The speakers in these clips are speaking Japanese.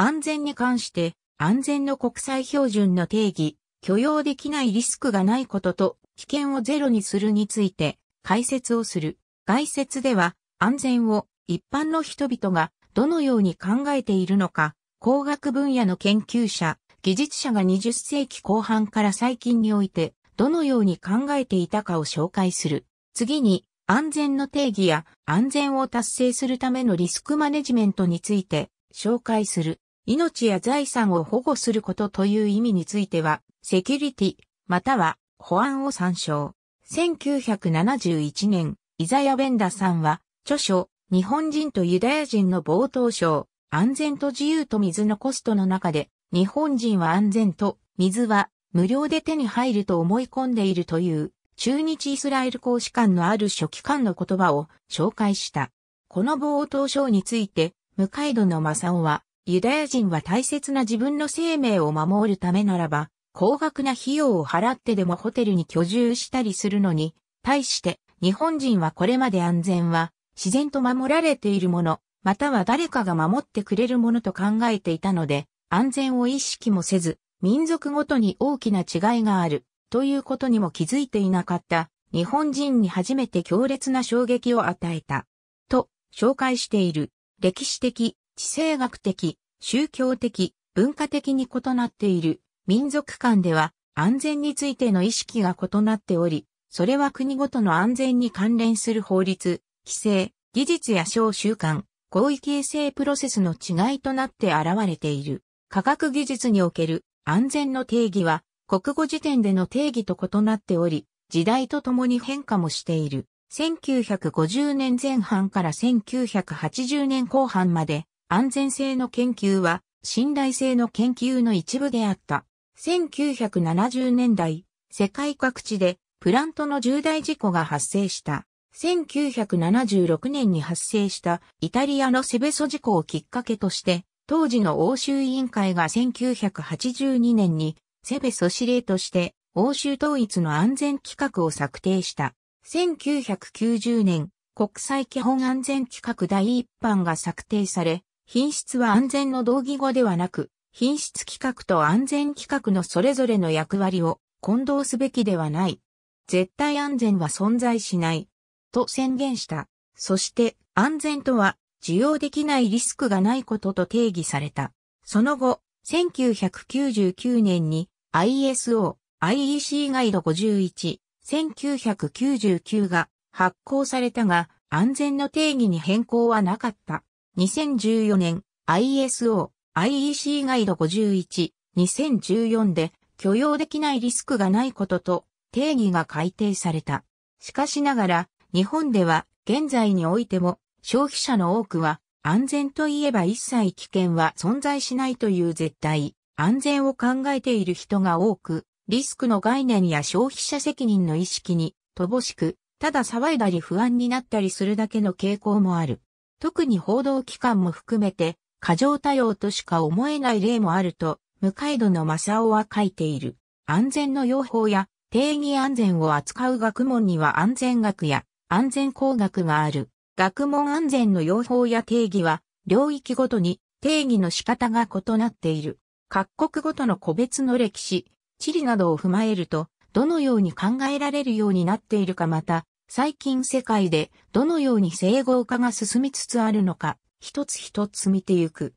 安全に関して、安全の国際標準の定義、許容できないリスクがないことと、危険をゼロにするについて、解説をする。概説では、安全を一般の人々がどのように考えているのか、工学分野の研究者、技術者が20世紀後半から最近において、どのように考えていたかを紹介する。次に、安全の定義や安全を達成するためのリスクマネジメントについて紹介する。命や財産を保護することという意味については、セキュリティ、または保安を参照。1971年、イザヤ・ベンダさんは、著書、日本人とユダヤ人の冒頭章、安全と自由と水のコストの中で、日本人は安全と水は無料で手に入ると思い込んでいるという、中日イスラエル公使館のある書記官の言葉を紹介した。この冒頭章について、向井戸の正夫は、ユダヤ人は大切な自分の生命を守るためならば、高額な費用を払ってでもホテルに居住したりするのに、対して日本人はこれまで安全は自然と守られているもの、または誰かが守ってくれるものと考えていたので、安全を意識もせず、民族ごとに大きな違いがある、ということにも気づいていなかった、日本人に初めて強烈な衝撃を与えた、と紹介している、歴史的、地政学的、宗教的、文化的に異なっている民族間では安全についての意識が異なっており、それは国ごとの安全に関連する法律、規制、技術や小習慣、合意形成プロセスの違いとなって現れている。科学技術における安全の定義は国語辞典での定義と異なっており、時代とともに変化もしている。1950年前半から1980年後半まで安全性の研究は信頼性の研究の一部であった。1970年代、世界各地でプラントの重大事故が発生した。1976年に発生したイタリアのセベソ事故をきっかけとして、当時の欧州委員会が1982年にセベソ司令として欧州統一の安全規格を策定した。1990年、国際基本安全規格第一版が策定され、品質は安全の同義語ではなく、品質規格と安全規格のそれぞれの役割を混同すべきではない。絶対安全は存在しない。と宣言した。そして安全とは需要できないリスクがないことと定義された。その後、1999年に ISO、IEC ガイド51、1999が発行されたが、安全の定義に変更はなかった。2014年 ISO IEC ガイド51、2014で許容できないリスクがないことと定義が改定された。しかしながら、日本では現在においても消費者の多くは安全といえば一切危険は存在しないという絶対安全を考えている人が多く、リスクの概念や消費者責任の意識に乏しく、ただ騒いだり不安になったりするだけの傾向もある。特に報道機関も含めて過剰対応としか思えない例もあると、向井戸の正雄は書いている。安全の用法や定義安全を扱う学問には安全学や安全工学がある。学問安全の用法や定義は領域ごとに定義の仕方が異なっている。各国ごとの個別の歴史、地理などを踏まえると、どのように考えられるようになっているかまた、最近世界でどのように整合化が進みつつあるのか、一つ一つ見てゆく。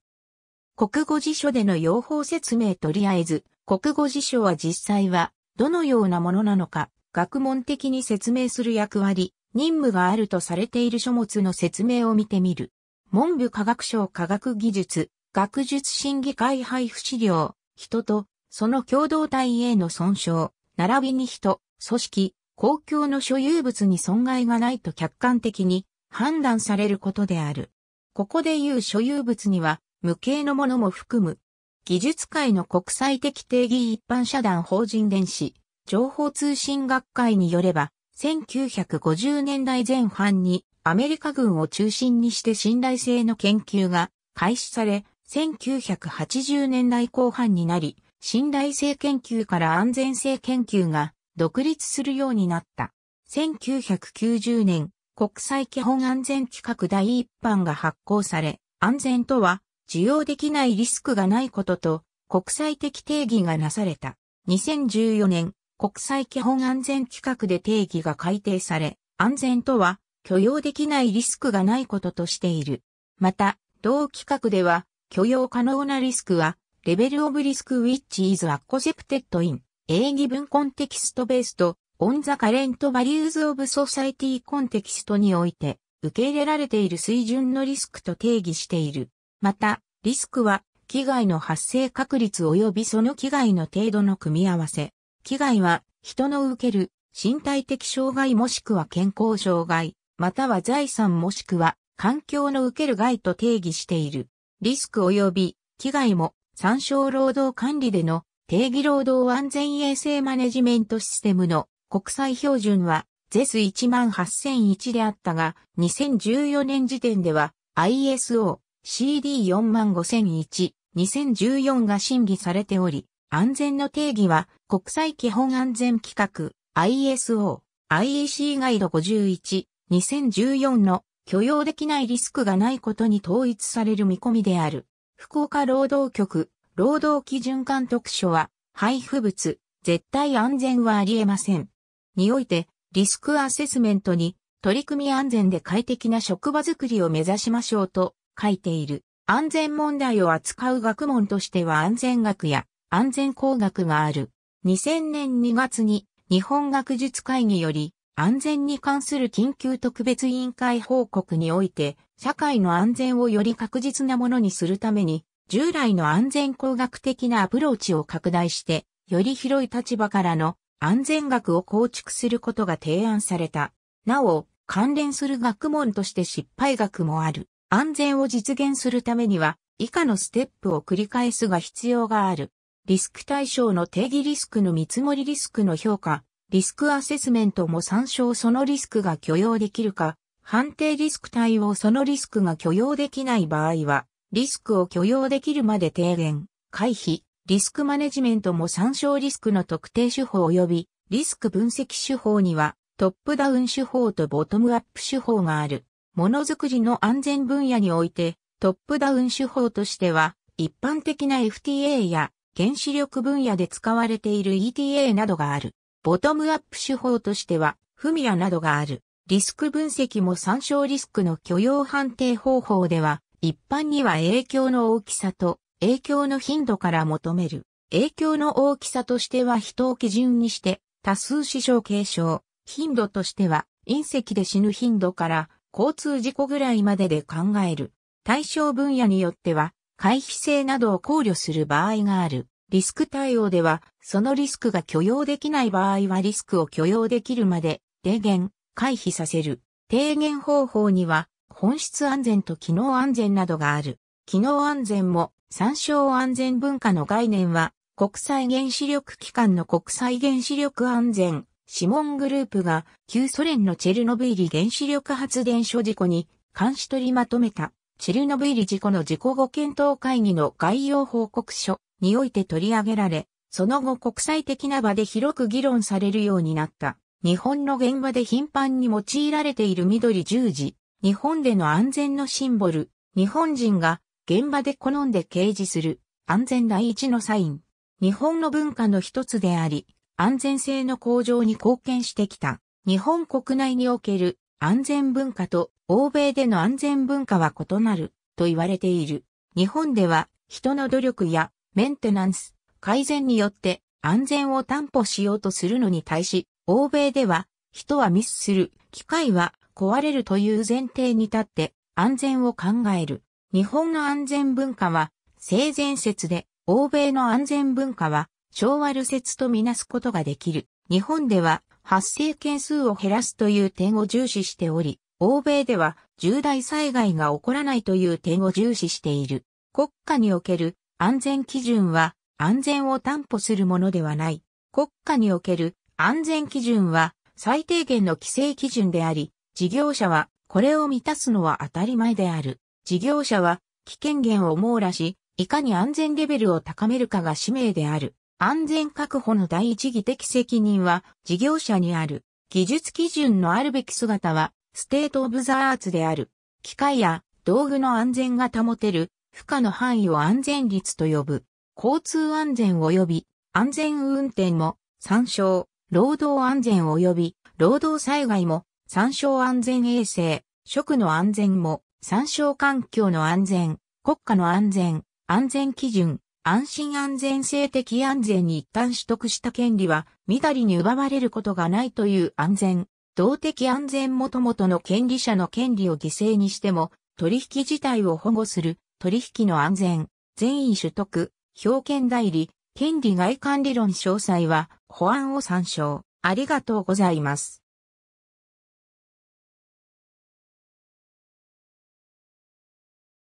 国語辞書での用法説明とりあえず、国語辞書は実際はどのようなものなのか、学問的に説明する役割、任務があるとされている書物の説明を見てみる。文部科学省科学技術、学術審議会配布資料、人と、その共同体への損傷、並びに人、組織、公共の所有物に損害がないと客観的に判断されることである。ここで言う所有物には、無形のものも含む。技術界の国際的定義一般社団法人電子、情報通信学会によれば、1950年代前半にアメリカ軍を中心にして信頼性の研究が開始され、1980年代後半になり、信頼性研究から安全性研究が独立するようになった。1990年、国際基本安全規格第一版が発行され、安全とは、需要できないリスクがないことと、国際的定義がなされた。2014年、国際基本安全規格で定義が改定され、安全とは、許容できないリスクがないこととしている。また、同規格では、許容可能なリスクは、レベルオブリスクウィッチーズアッコ・ c プテッド・イン。英義文コンテキストベースと、オンザカレントバリューズオブソサイティコンテキストにおいて、受け入れられている水準のリスクと定義している。また、リスクは、危害の発生確率及びその危害の程度の組み合わせ。危害は、人の受ける身体的障害もしくは健康障害、または財産もしくは環境の受ける害と定義している。リスク及び危害も参照労働管理での定義労働安全衛生マネジメントシステムの国際標準は ZES18001 であったが、2014年時点では ISO CD45001、2014が審議されており、安全の定義は国際基本安全規格 ISO、IEC ガイド51、2014の許容できないリスクがないことに統一される見込みである。福岡労働局労働基準監督署は、配布物、絶対安全はあり得ません。において、リスクアセスメントに、取り組み安全で快適な職場づくりを目指しましょうと書いている。安全問題を扱う学問としては安全学や安全工学がある。2000年2月に日本学術会議より安全に関する緊急特別委員会報告において社会の安全をより確実なものにするために従来の安全工学的なアプローチを拡大して、より広い立場からの安全学を構築することが提案された。なお、関連する学問として失敗学もある。安全を実現するためには、以下のステップを繰り返すが必要がある。リスク対象の定義リスクの見積もりリスクの評価、リスクアセスメントも参照そのリスクが許容できるか、判定リスク対応そのリスクが許容できない場合は、リスクを許容できるまで低減、回避、リスクマネジメントも参照リスクの特定手法及び、リスク分析手法には、トップダウン手法とボトムアップ手法がある。ものづくりの安全分野において、トップダウン手法としては、一般的な FTA や原子力分野で使われている ETA などがある。ボトムアップ手法としては、フミアなどがある。リスク分析も参照リスクの許容判定方法では、一般には影響の大きさと影響の頻度から求める。影響の大きさとしては人を基準にして多数死傷継承。頻度としては隕石で死ぬ頻度から交通事故ぐらいまでで考える。対象分野によっては回避性などを考慮する場合がある。リスク対応では、そのリスクが許容できない場合はリスクを許容できるまで、低減、回避させる。低減方法には、本質安全と機能安全などがある。機能安全も参照安全文化の概念は国際原子力機関の国際原子力安全諮問グループが旧ソ連のチェルノブイリ原子力発電所事故に監視取りまとめたチェルノブイリ事故の事故後検討会議の概要報告書において取り上げられ、その後国際的な場で広く議論されるようになった。日本の現場で頻繁に用いられている緑十字日本での安全のシンボル、日本人が現場で好んで掲示する安全第一のサイン。日本の文化の一つであり、安全性の向上に貢献してきた。日本国内における安全文化と欧米での安全文化は異なると言われている。日本では人の努力やメンテナンス、改善によって安全を担保しようとするのに対し、欧米では人はミスする、機械は壊れるという前提に立って安全を考える。日本の安全文化は生前説で、欧米の安全文化は昭和る説とみなすことができる。日本では発生件数を減らすという点を重視しており、欧米では重大災害が起こらないという点を重視している。国家における安全基準は安全を担保するものではない。国家における安全基準は最低限の規制基準であり、事業者は、これを満たすのは当たり前である。事業者は、危険源を網羅し、いかに安全レベルを高めるかが使命である。安全確保の第一義的責任は、事業者にある。技術基準のあるべき姿は、ステート・オブ・ザ・アーツである。機械や道具の安全が保てる、負荷の範囲を安全率と呼ぶ。交通安全及び安全運転も、参照、労働安全及び労働災害も参照安全衛生、食の安全も、参照環境の安全、国家の安全、安全基準、安心安全性的安全に一旦取得した権利は、みだりに奪われることがないという安全、動的安全もともとの権利者の権利を犠牲にしても、取引自体を保護する、取引の安全、善意取得、表権代理、権利外管理論詳細は、保安を参照。ありがとうございます。